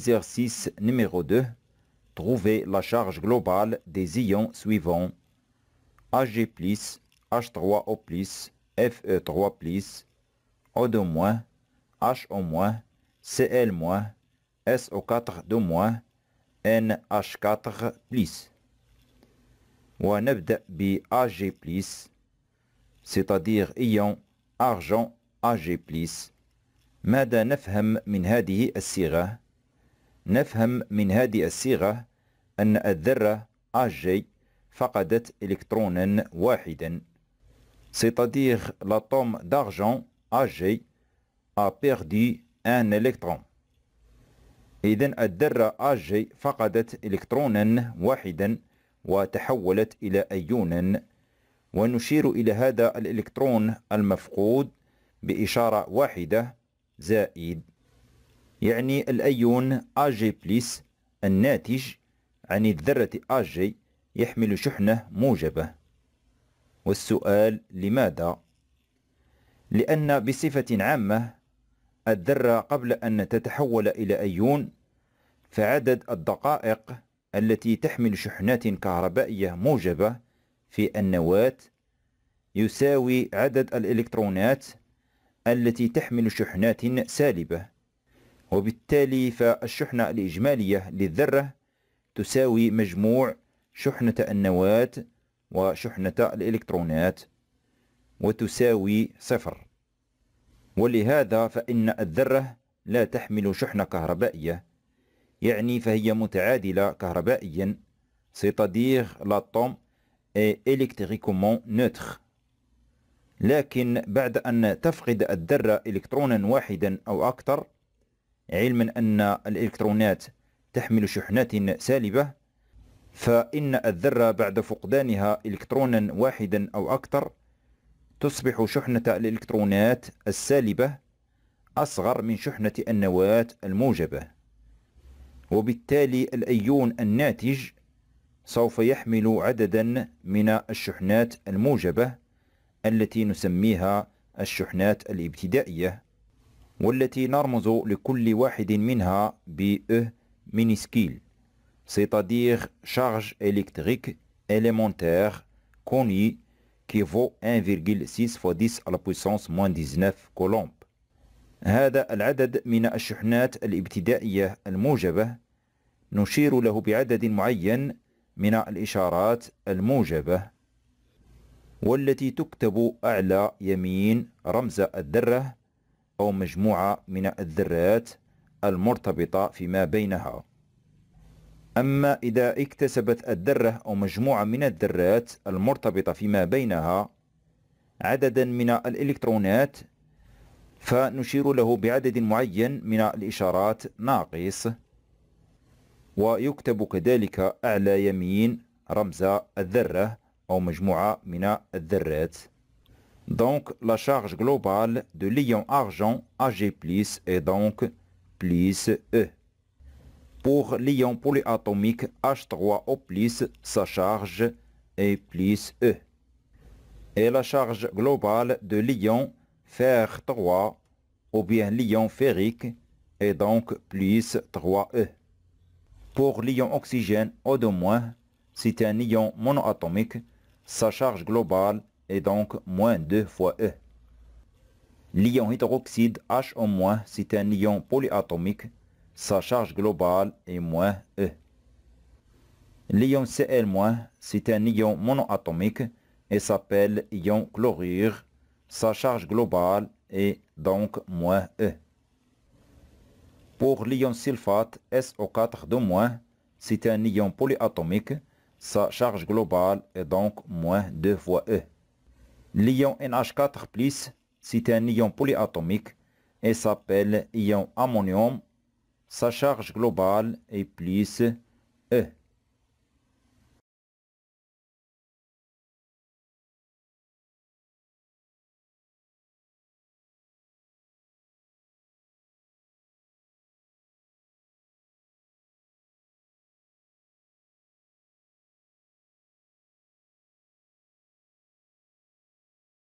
Exercice numéro 2. Trouver la charge globale des ions suivants. Ag+, H3O+, Fe3+, O2-, HO-, Cl-, SO4-, NH4+. ونبدأ Ag+, c'est-à-dire ion argent Ag+. ماذا نفهم من هذه نفهم من هذه الصيغة أن الذرة AG فقدت إلكترونا واحدا c'est-à-dire l'atome d'argent AG a perdu un électron إذن الذرة AG فقدت إلكترونا واحدا وتحولت إلى أيونا ونشير إلى هذا الإلكترون المفقود بإشارة واحدة زائد يعني الأيون Ag بليس الناتج عن الذرة Ag يحمل شحنة موجبة والسؤال لماذا؟ لأن بصفة عامة الذرة قبل أن تتحول إلى أيون فعدد الدقائق التي تحمل شحنات كهربائية موجبة في النواة يساوي عدد الإلكترونات التي تحمل شحنات سالبة وبالتالي فالشحنة الإجمالية للذرة تساوي مجموع شحنة النواة وشحنة الإلكترونات وتساوي صفر ولهذا فإن الذرة لا تحمل شحنة كهربائية يعني فهي متعادلة cest لاتوم إلكتريكومون l'atome لكن بعد أن تفقد الذرة إلكترونا واحدا أو أكثر علما أن الإلكترونات تحمل شحنات سالبة فإن الذرة بعد فقدانها إلكترونا واحدا أو أكثر تصبح شحنة الإلكترونات السالبة أصغر من شحنة النواة الموجبة وبالتالي الأيون الناتج سوف يحمل عددا من الشحنات الموجبة التي نسميها الشحنات الابتدائية والتي نرمز لكل واحد منها ب ا مينيسكيل سيتادير شارج الكتريك اليمونتير كوني كيفو 1,6 فوا 10 على بويسونس موان 19 كولومب هذا العدد من الشحنات الابتدائية الموجبة نشير له بعدد معين من الإشارات الموجبة والتي تكتب أعلى يمين رمز الذرة أو مجموعة من الذرات المرتبطة فيما بينها أما إذا اكتسبت الذرة أو مجموعة من الذرات المرتبطة فيما بينها عددا من الإلكترونات فنشير له بعدد معين من الإشارات ناقص ويكتب كذلك أعلى يمين رمز الذرة أو مجموعة من الذرات Donc la charge globale de l'ion argent Ag+, est donc plus E. Pour l'ion polyatomique H3O+, sa charge est plus E. Et la charge globale de l'ion fer 3 ou bien l'ion ferrique est donc plus 3E. Pour l'ion oxygène O 2 c'est un ion monoatomique, sa charge globale est donc moins 2 fois E. L'ion hydroxyde HO- c'est un ion polyatomique, sa charge globale est moins E. L'ion Cl-, c'est un ion monoatomique et s'appelle ion chlorure, sa charge globale est donc moins E. Pour l'ion sulfate SO4 de moins, c'est un ion polyatomique, sa charge globale est donc moins 2 fois E. L'ion NH4 c'est un ion polyatomique et s'appelle ion ammonium. Sa charge globale est plus E.